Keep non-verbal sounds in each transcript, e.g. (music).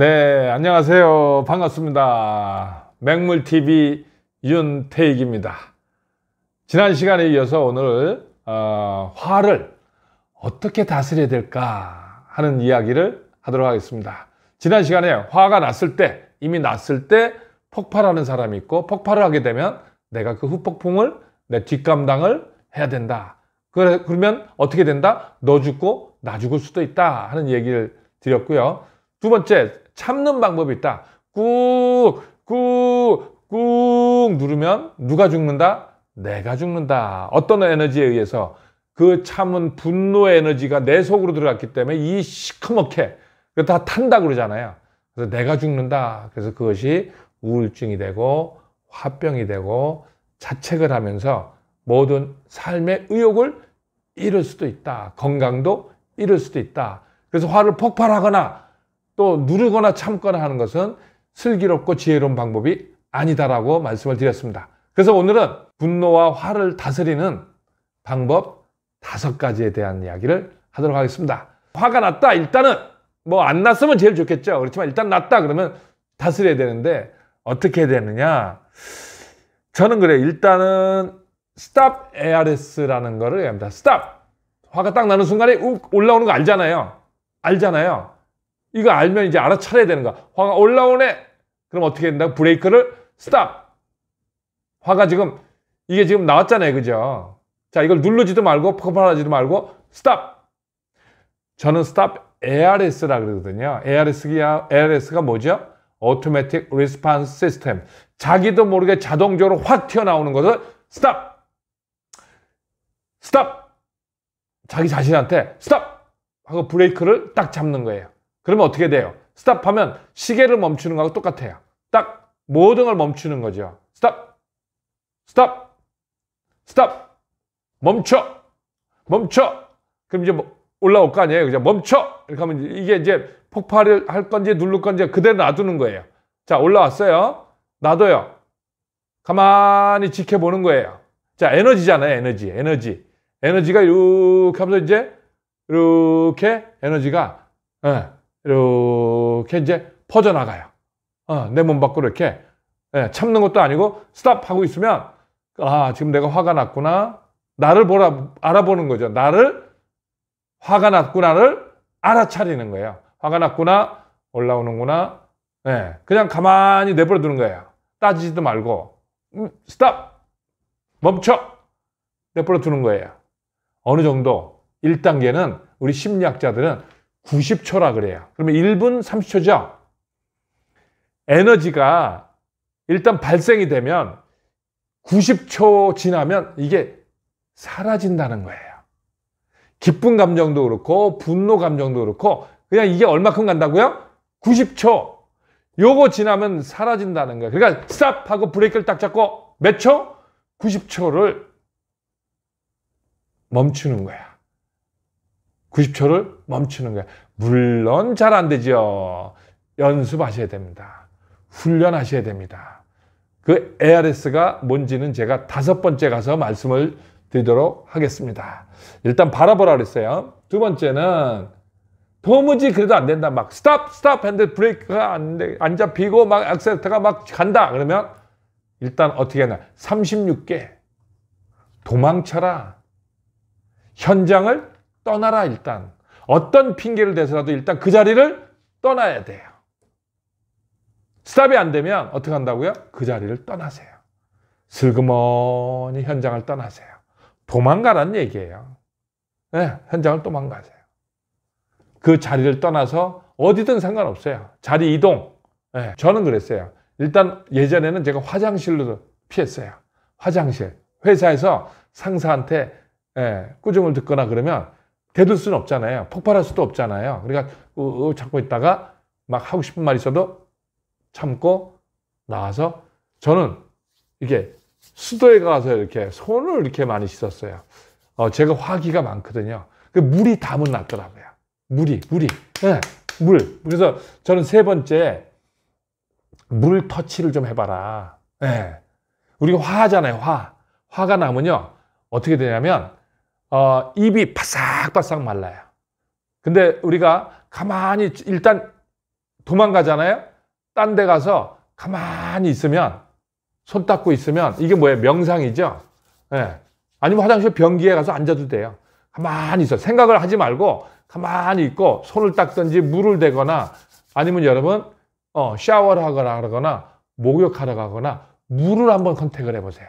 네, 안녕하세요. 반갑습니다. 맹물TV 윤태익입니다. 지난 시간에 이어서 오늘 어, 화를 어떻게 다스려야 될까 하는 이야기를 하도록 하겠습니다. 지난 시간에 화가 났을 때, 이미 났을 때 폭발하는 사람이 있고 폭발을 하게 되면 내가 그 후폭풍을 내 뒷감당을 해야 된다. 그래, 그러면 어떻게 된다? 너 죽고 나 죽을 수도 있다 하는 얘기를 드렸고요. 두 번째, 참는 방법이 있다. 꾹, 꾹, 꾹 누르면 누가 죽는다? 내가 죽는다. 어떤 에너지에 의해서 그 참은 분노의 에너지가 내 속으로 들어갔기 때문에 이 시커멓게 다 탄다 그러잖아요. 그래서 내가 죽는다. 그래서 그것이 우울증이 되고 화병이 되고 자책을 하면서 모든 삶의 의욕을 잃을 수도 있다. 건강도 잃을 수도 있다. 그래서 화를 폭발하거나 또 누르거나 참거나 하는 것은 슬기롭고 지혜로운 방법이 아니다라고 말씀을 드렸습니다. 그래서 오늘은 분노와 화를 다스리는 방법 다섯 가지에 대한 이야기를 하도록 하겠습니다. 화가 났다. 일단은 뭐 안 났으면 제일 좋겠죠. 그렇지만 일단 났다 그러면 다스려야 되는데 어떻게 해야 되느냐? 저는 그래요. 일단은 stop ARS라는 거를 합니다. stop. 화가 딱 나는 순간에 올라오는 거 알잖아요. 알잖아요. 이거 알면 이제 알아차려야 되는 거야. 화가 올라오네. 그럼 어떻게 된다? 브레이크를 스탑. 화가 지금 이게 지금 나왔잖아요. 그죠? 자, 이걸 누르지도 말고 폭발하지도 말고 스탑. 저는 스탑 ARS라 그러거든요. ARS가 ARS가 뭐죠? Automatic Response System. 자기도 모르게 자동적으로 확 튀어나오는 것을 스탑. 스탑! 자기 자신한테 스탑! 하고 브레이크를 딱 잡는 거예요. 그러면 어떻게 돼요? 스탑하면 시계를 멈추는 거하고 똑같아요. 딱 모든 걸 멈추는 거죠. 스탑, 스탑, 스탑, 멈춰, 멈춰. 그럼 이제 뭐 올라올 거 아니에요. 그냥 멈춰. 이렇게 하면 이게 이제 폭발을 할 건지 누를 건지 그대로 놔두는 거예요. 자, 올라왔어요. 놔둬요. 가만히 지켜보는 거예요. 자, 에너지잖아요. 에너지, 에너지. 에너지가 이렇게 하면서 이제 이렇게 에너지가 예. 이렇게 이제 퍼져나가요. 어, 내몸 밖으로 이렇게 예, 참는 것도 아니고 스탑 하고 있으면 아 지금 내가 화가 났구나 나를 보라 알아보는 거죠. 나를 화가 났구나를 알아차리는 거예요. 화가 났구나 올라오는구나. 예, 그냥 가만히 내버려두는 거예요. 따지지도 말고 음, 스탑 멈춰 내버려두는 거예요. 어느 정도 1단계는 우리 심리학자들은 90초라 그래요. 그러면 1분 30초죠? 에너지가 일단 발생이 되면 90초 지나면 이게 사라진다는 거예요. 기쁜 감정도 그렇고 분노 감정도 그렇고 그냥 이게 얼마큼 간다고요? 90초. 요거 지나면 사라진다는 거예요. 그러니까 스탑 하고 브레이크를 딱 잡고 몇 초? 90초를 멈추는 거야. 90초를 멈추는 거예요. 물론 잘 안 되죠. 연습하셔야 됩니다. 훈련하셔야 됩니다. 그 ARS가 뭔지는 제가 다섯 번째 가서 말씀을 드리도록 하겠습니다. 일단 바라보라 그랬어요. 두 번째는 도무지 그래도 안 된다. 막 스탑, 스탑 핸들 브레이크가 안, 돼, 안 잡히고 막 액셀터가 막 간다. 그러면 일단 어떻게 하냐. 36개 도망쳐라. 현장을 떠나라 일단. 어떤 핑계를 대서라도 일단 그 자리를 떠나야 돼요. 스탑이 안 되면 어떻게 한다고요? 그 자리를 떠나세요. 슬그머니 현장을 떠나세요. 도망가란 얘기예요. 네, 현장을 도망가세요. 그 자리를 떠나서 어디든 상관없어요. 자리 이동. 네, 저는 그랬어요. 일단 예전에는 제가 화장실로 피했어요. 화장실. 회사에서 상사한테 예, 꾸중을 듣거나 그러면 대들 수는 없잖아요. 폭발할 수도 없잖아요. 그러니까 으, 으, 참고 있다가 막 하고 싶은 말 있어도 참고 나와서 저는 이렇게 수도에 가서 이렇게 손을 이렇게 많이 씻었어요. 어, 제가 화기가 많거든요. 그 물이 담은 났더라고요. 물이, 물이. 네, 물. 그래서 저는 세 번째 물 터치를 좀 해봐라. 네. 우리가 화하잖아요, 화. 화가 나면요. 어떻게 되냐면 어, 입이 바싹바싹 말라요. 근데 우리가 가만히 일단 도망가잖아요. 딴 데 가서 가만히 있으면 손 닦고 있으면 이게 뭐예요? 명상이죠. 예. 아니면 화장실 변기에 가서 앉아도 돼요. 가만히 있어. 생각을 하지 말고 가만히 있고 손을 닦든지 물을 대거나 아니면 여러분 어, 샤워를 하거나 그러거나 목욕하러 가거나 물을 한번 컨택을 해보세요.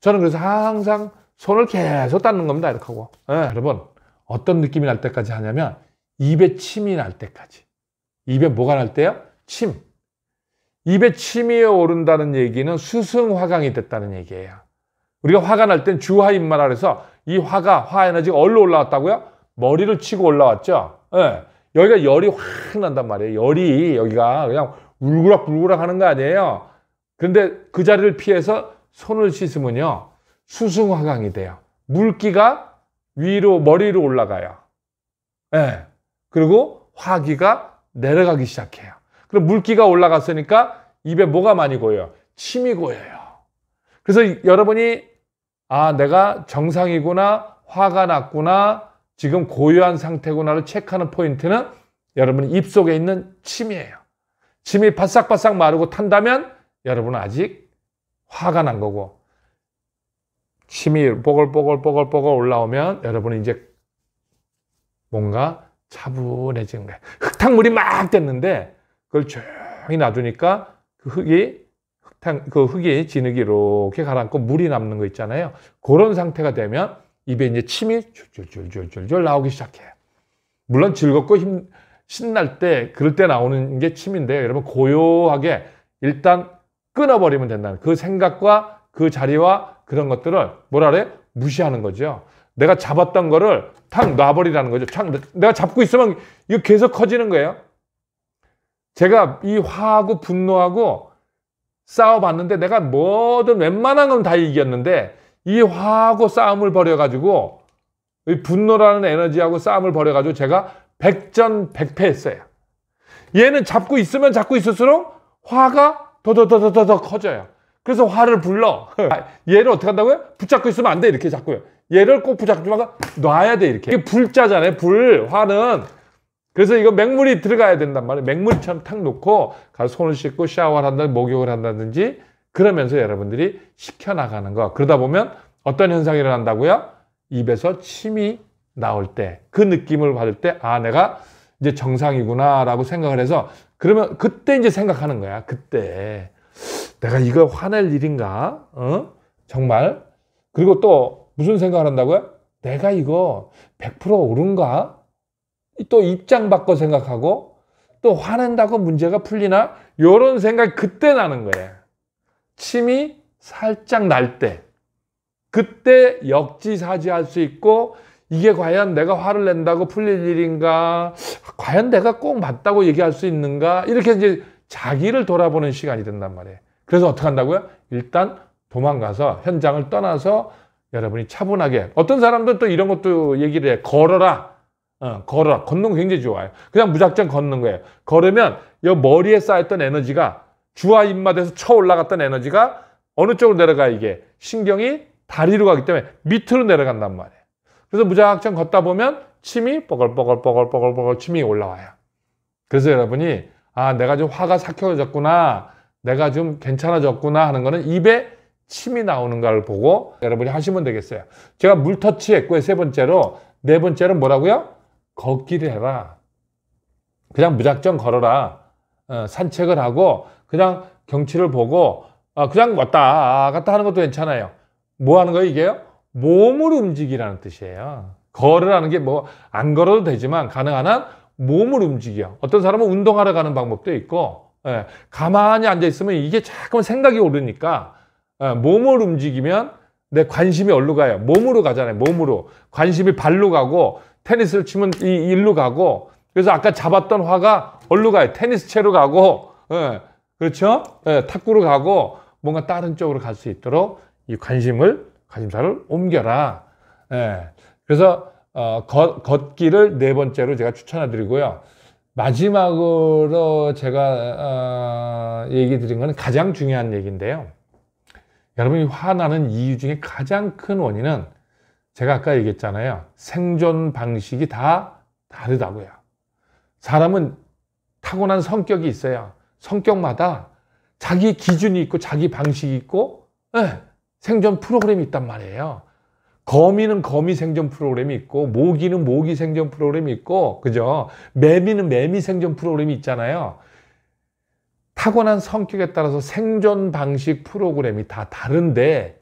저는 그래서 항상 손을 계속 닦는 겁니다. 이렇게 하고. 네, 여러분, 어떤 느낌이 날 때까지 하냐면, 입에 침이 날 때까지. 입에 뭐가 날 때요? 침. 입에 침이 오른다는 얘기는 수승화강이 됐다는 얘기예요. 우리가 화가 날 땐 주화입마라 그래서 이 화가, 화에너지가 얼로 올라왔다고요? 머리를 치고 올라왔죠? 네. 여기가 열이 확 난단 말이에요. 열이 여기가 그냥 울그락불그락 하는 거 아니에요. 그런데 그 자리를 피해서 손을 씻으면요. 수승화강이 돼요. 물기가 위로 머리로 올라가요. 예. 네. 그리고 화기가 내려가기 시작해요. 그럼 물기가 올라갔으니까 입에 뭐가 많이 고여요? 침이 고여요. 그래서 여러분이 아, 내가 정상이구나, 화가 났구나, 지금 고요한 상태구나를 체크하는 포인트는 여러분 입 속에 있는 침이에요. 침이 바싹바싹 마르고 탄다면 여러분은 아직 화가 난 거고 침이 뽀글뽀글뽀글뽀글 올라오면 여러분이 이제 뭔가 차분해지는 거예요. 흙탕물이 막 됐는데 그걸 조용히 놔두니까 그 흙이 흙탕 그 흙이 진흙이 이렇게 가라앉고 물이 남는 거 있잖아요. 그런 상태가 되면 입에 이제 침이 줄줄줄줄줄줄 나오기 시작해요. 물론 즐겁고 힘 신날 때 그럴 때 나오는 게 침인데 여러분 고요하게 일단 끊어버리면 된다는 그 생각과 그 자리와 그런 것들을 뭐라 그래? 무시하는 거죠. 내가 잡았던 거를 탁 놔버리라는 거죠. 탁, 내가 잡고 있으면 이거 계속 커지는 거예요. 제가 이 화하고 분노하고 싸워봤는데 내가 뭐든 웬만한 건 다 이겼는데 이 화하고 싸움을 벌여가지고 이 분노라는 에너지하고 싸움을 벌여가지고 제가 백전백패했어요. 얘는 잡고 있으면 잡고 있을수록 화가 더더더더더 커져요. 그래서 화를 불러 아, 얘를 어떻게 한다고요? 붙잡고 있으면 안 돼 이렇게 자꾸요 얘를 꼭 붙잡지 말고 놔야 돼 이렇게 이게 불자잖아요 불 화는 그래서 이거 맹물이 들어가야 된단 말이에요 맹물처럼 탁 놓고 가서 손을 씻고 샤워를 한다든지 목욕을 한다든지 그러면서 여러분들이 식혀나가는 거 그러다 보면 어떤 현상이 일어난다고요? 입에서 침이 나올 때 그 느낌을 받을 때 아 내가 이제 정상이구나 라고 생각을 해서 그러면 그때 이제 생각하는 거야 그때 내가 이걸 화낼 일인가? 어? 정말? 그리고 또 무슨 생각을 한다고요? 내가 이거 100% 옳은가? 또 입장 바꿔 생각하고 또 화낸다고 문제가 풀리나? 이런 생각이 그때 나는 거예요. 침이 살짝 날 때. 그때 역지사지할 수 있고 이게 과연 내가 화를 낸다고 풀릴 일인가? 과연 내가 꼭 맞다고 얘기할 수 있는가? 이렇게 이제 자기를 돌아보는 시간이 된단 말이에요. 그래서 어떻게 한다고요? 일단 도망가서 현장을 떠나서 여러분이 차분하게 어떤 사람들은 또 이런 것도 얘기를 해 걸어라 어, 걸어라 걷는 거 굉장히 좋아요 그냥 무작정 걷는 거예요 걸으면 여 머리에 쌓였던 에너지가 주와 입맛에서 쳐 올라갔던 에너지가 어느 쪽으로 내려가 이게 신경이 다리로 가기 때문에 밑으로 내려간단 말이에요 그래서 무작정 걷다 보면 침이 뽀글뽀글뽀글뽀글뻐글 침이 올라와요 그래서 여러분이 아 내가 좀 화가 삭혀졌구나 내가 좀 괜찮아졌구나 하는 거는 입에 침이 나오는 걸 보고 여러분이 하시면 되겠어요. 제가 물터치 했고요. 세 번째로. 네번째는 뭐라고요? 걷기를 해라. 그냥 무작정 걸어라. 어, 산책을 하고 그냥 경치를 보고 어, 그냥 왔다 갔다 하는 것도 괜찮아요. 뭐 하는 거예요 이게요? 몸을 움직이라는 뜻이에요. 걸으라는 게 뭐 안 걸어도 되지만 가능한 한 몸을 움직여. 어떤 사람은 운동하러 가는 방법도 있고 예, 가만히 앉아 있으면 이게 자꾸만 생각이 오르니까 예, 몸을 움직이면 내 관심이 어디로 가요? 몸으로 가잖아요. 몸으로 관심이 발로 가고 테니스를 치면 이 일로 가고 그래서 아까 잡았던 화가 어디로 가요? 테니스 채로 가고 예, 그렇죠? 예, 탁구로 가고 뭔가 다른 쪽으로 갈 수 있도록 이 관심을 관심사를 옮겨라. 예, 그래서 어, 걷, 걷기를 네 번째로 제가 추천해 드리고요. 마지막으로 제가 어, 얘기 드린 것은 가장 중요한 얘기인데요. 여러분이 화나는 이유 중에 가장 큰 원인은 제가 아까 얘기했잖아요. 생존 방식이 다 다르다고요. 사람은 타고난 성격이 있어요. 성격마다 자기 기준이 있고 자기 방식이 있고 네, 생존 프로그램이 있단 말이에요. 거미는 거미 생존 프로그램이 있고 모기는 모기 생존 프로그램이 있고 그죠? 매미는 매미 생존 프로그램이 있잖아요. 타고난 성격에 따라서 생존 방식 프로그램이 다 다른데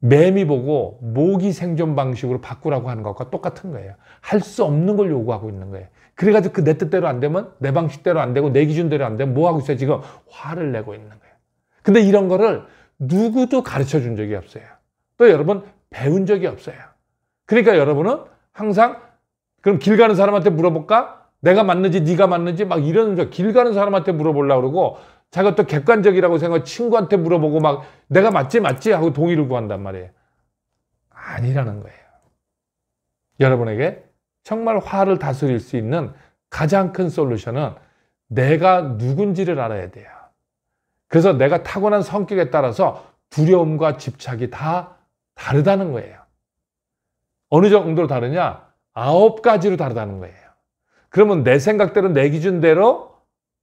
매미 보고 모기 생존 방식으로 바꾸라고 하는 것과 똑같은 거예요. 할 수 없는 걸 요구하고 있는 거예요. 그래가지고 그 내 뜻대로 안 되면 내 방식대로 안 되고 내 기준대로 안 되면 뭐 하고 있어요? 지금 화를 내고 있는 거예요. 근데 이런 거를 누구도 가르쳐 준 적이 없어요. 또 여러분 배운 적이 없어요. 그러니까 여러분은 항상 그럼 길 가는 사람한테 물어볼까? 내가 맞는지 네가 맞는지 막 이러는 길 가는 사람한테 물어보려고 그러고 자기가 또 객관적이라고 생각 친구한테 물어보고 막 내가 맞지 맞지 하고 동의를 구한단 말이에요. 아니라는 거예요. 여러분에게 정말 화를 다스릴 수 있는 가장 큰 솔루션은 내가 누군지를 알아야 돼요. 그래서 내가 타고난 성격에 따라서 두려움과 집착이 다 다르다는 거예요. 어느 정도로 다르냐? 아홉 가지로 다르다는 거예요. 그러면 내 생각대로 내 기준대로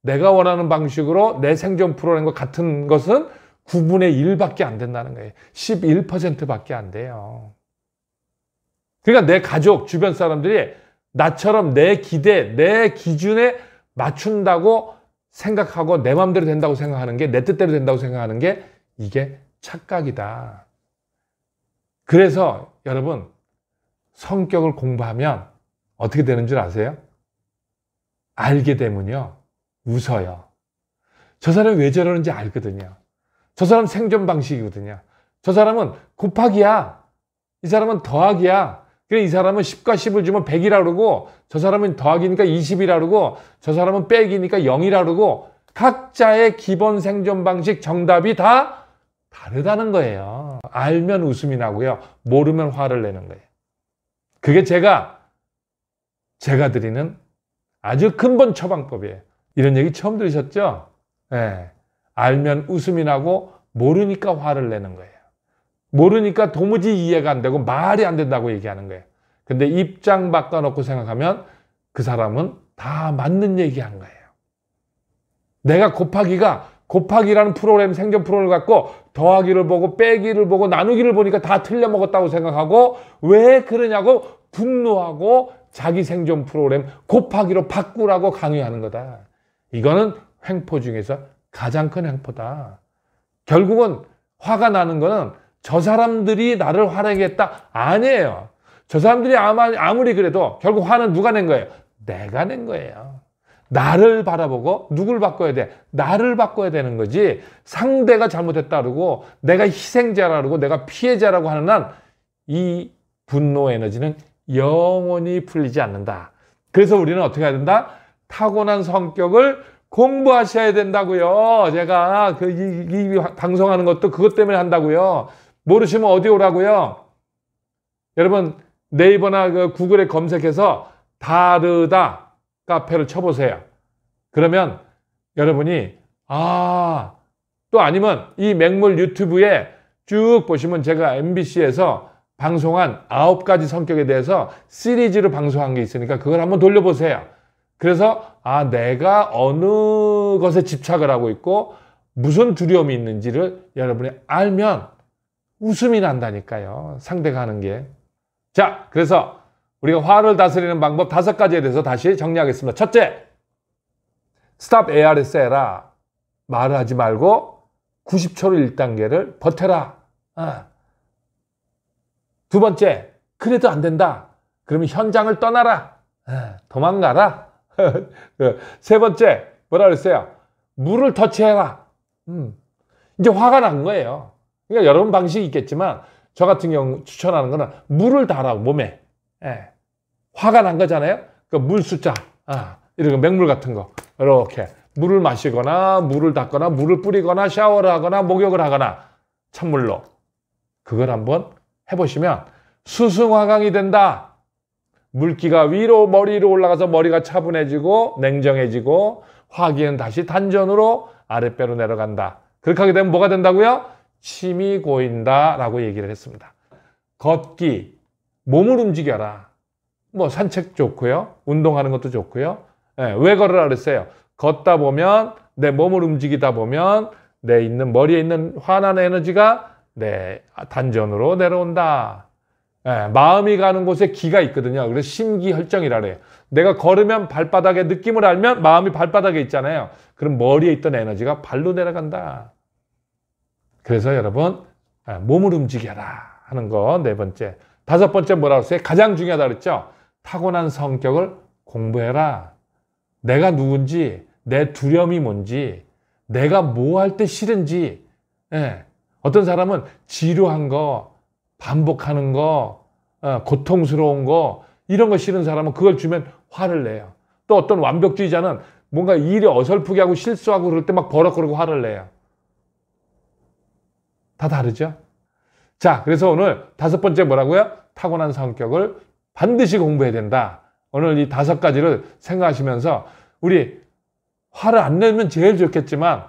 내가 원하는 방식으로 내 생존 프로그램과 같은 것은 9분의 1밖에 안 된다는 거예요. 11%밖에 안 돼요. 그러니까 내 가족, 주변 사람들이 나처럼 내 기대, 내 기준에 맞춘다고 생각하고 내 마음대로 된다고 생각하는 게 내 뜻대로 된다고 생각하는 게 이게 착각이다. 그래서 여러분 성격을 공부하면 어떻게 되는 줄 아세요? 알게 되면요. 웃어요. 저 사람이 왜 저러는지 알거든요. 저 사람 생존 방식이거든요. 저 사람은 곱하기야. 이 사람은 더하기야. 그래 이 사람은 10과 10을 주면 100이라 그러고 저 사람은 더하기니까 20이라 그러고 저 사람은 빼기니까 0이라 그러고 각자의 기본 생존 방식 정답이 다 다르다는 거예요. 알면 웃음이 나고요. 모르면 화를 내는 거예요. 그게 제가, 제가 드리는 아주 근본 처방법이에요. 이런 얘기 처음 들으셨죠? 예. 알면 웃음이 나고 모르니까 화를 내는 거예요. 모르니까 도무지 이해가 안 되고 말이 안 된다고 얘기하는 거예요. 근데 입장 바꿔놓고 생각하면 그 사람은 다 맞는 얘기한 거예요. 내가 곱하기가 곱하기라는 프로그램 생존 프로그램을 갖고 더하기를 보고 빼기를 보고 나누기를 보니까 다 틀려 먹었다고 생각하고 왜 그러냐고 분노하고 자기 생존 프로그램 곱하기로 바꾸라고 강요하는 거다. 이거는 횡포 중에서 가장 큰 횡포다. 결국은 화가 나는 거는 저 사람들이 나를 화내겠다 아니에요. 저 사람들이 아마, 아무리 그래도 결국 화는 누가 낸 거예요? 내가 낸 거예요. 나를 바라보고 누굴 바꿔야 돼? 나를 바꿔야 되는 거지. 상대가 잘못했다 그러고 내가 희생자라 그러고 내가 피해자라고 하는 한이 분노 에너지는 영원히 풀리지 않는다. 그래서 우리는 어떻게 해야 된다? 타고난 성격을 공부하셔야 된다고요. 제가 그 이, 이, 이 방송하는 것도 그것 때문에 한다고요. 모르시면 어디 오라고요? 여러분 네이버나 그 구글에 검색해서 다르다 카페를 쳐보세요. 그러면 여러분이 아 또 아니면 이 맹물 유튜브에 쭉 보시면 제가 MBC에서 방송한 아홉 가지 성격에 대해서 시리즈로 방송한 게 있으니까 그걸 한번 돌려보세요. 그래서 아 내가 어느 것에 집착을 하고 있고 무슨 두려움이 있는지를 여러분이 알면 웃음이 난다니까요. 상대가 하는 게. 자, 그래서 우리가 화를 다스리는 방법 다섯 가지에 대해서 다시 정리하겠습니다. 첫째, 스탑 ARS 해라. 말을 하지 말고 90초로 1단계를 버텨라. 아. 두 번째, 그래도 안 된다. 그러면 현장을 떠나라. 아, 도망가라. (laughs) 세 번째, 뭐라 그랬어요? 물을 터치해라. 음. 이제 화가 난 거예요. 그러니까 여러분 방식이 있겠지만, 저 같은 경우 추천하는 거는 물을 달아, 몸에. 예. 화가 난 거잖아요. 그 물 숫자, 아, 이런 맹물 같은 거 이렇게 물을 마시거나 물을 닦거나 물을 뿌리거나 샤워를 하거나 목욕을 하거나 찬물로 그걸 한번 해보시면 수승화강이 된다. 물기가 위로 머리로 올라가서 머리가 차분해지고 냉정해지고 화기는 다시 단전으로 아랫배로 내려간다. 그렇게 하게 되면 뭐가 된다고요? 침이 고인다라고 얘기를 했습니다. 걷기, 몸을 움직여라. 뭐 산책 좋고요. 운동하는 것도 좋고요. 예, 왜 걸으라 그랬어요? 걷다 보면 내 몸을 움직이다 보면 내 있는 머리에 있는 환한 에너지가 내 단전으로 내려온다. 예, 마음이 가는 곳에 기가 있거든요. 그래서 심기혈정이라 그래요. 내가 걸으면 발바닥에 느낌을 알면 마음이 발바닥에 있잖아요. 그럼 머리에 있던 에너지가 발로 내려간다. 그래서 여러분 예, 몸을 움직여라 하는 거 네 번째. 다섯 번째 뭐라고 했어요? 가장 중요하다 그랬죠? 타고난 성격을 공부해라. 내가 누군지, 내 두려움이 뭔지, 내가 뭐 할 때 싫은지, 예. 어떤 사람은 지루한 거, 반복하는 거, 어, 고통스러운 거, 이런 거 싫은 사람은 그걸 주면 화를 내요. 또 어떤 완벽주의자는 뭔가 일이 어설프게 하고 실수하고 그럴 때 막 버럭거리고 화를 내요. 다 다르죠? 자, 그래서 오늘 다섯 번째 뭐라고요? 타고난 성격을 반드시 공부해야 된다. 오늘 이 다섯 가지를 생각하시면서 우리 화를 안 내면 제일 좋겠지만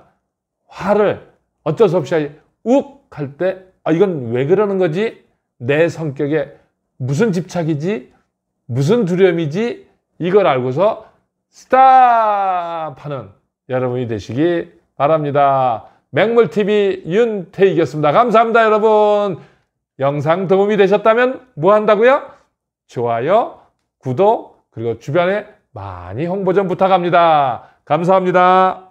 화를 어쩔 수 없이 욱할때 아, 이건 왜 그러는 거지? 내 성격에 무슨 집착이지? 무슨 두려움이지? 이걸 알고서 스탑 하는 여러분이 되시기 바랍니다. 맹물TV 윤태익이었습니다. 감사합니다, 여러분. 영상 도움이 되셨다면 뭐 한다고요? 좋아요, 구독, 그리고 주변에 많이 홍보 좀 부탁합니다. 감사합니다.